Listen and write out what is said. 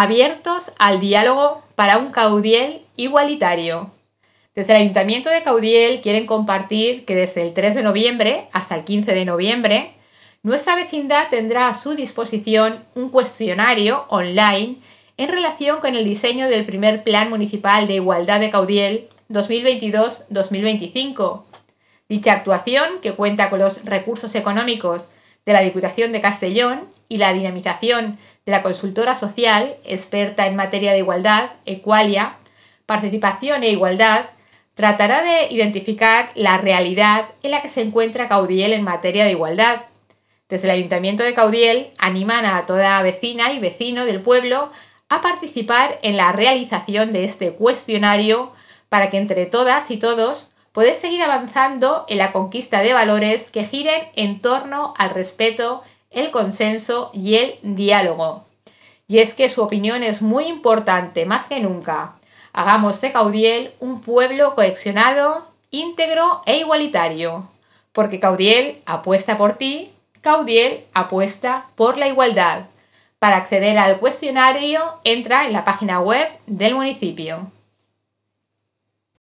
abiertos al diálogo para un Caudiel igualitario. Desde el Ayuntamiento de Caudiel quieren compartir que desde el 3 de noviembre hasta el 15 de noviembre, nuestra vecindad tendrá a su disposición un cuestionario online en relación con el diseño del primer Plan Municipal de Igualdad de Caudiel 2022-2025. Dicha actuación, que cuenta con los recursos económicos de la Diputación de Castellón y la dinamización de la consultora social experta en materia de igualdad, Equalia, Participación e Igualdad, tratará de identificar la realidad en la que se encuentra Caudiel en materia de igualdad. Desde el Ayuntamiento de Caudiel animan a toda vecina y vecino del pueblo a participar en la realización de este cuestionario para que entre todas y todos podés seguir avanzando en la conquista de valores que giren en torno al respeto, el consenso y el diálogo. Y es que su opinión es muy importante, más que nunca. Hagamos de Caudiel un pueblo coleccionado, íntegro e igualitario. Porque Caudiel apuesta por ti, Caudiel apuesta por la igualdad. Para acceder al cuestionario, entra en la página web del municipio.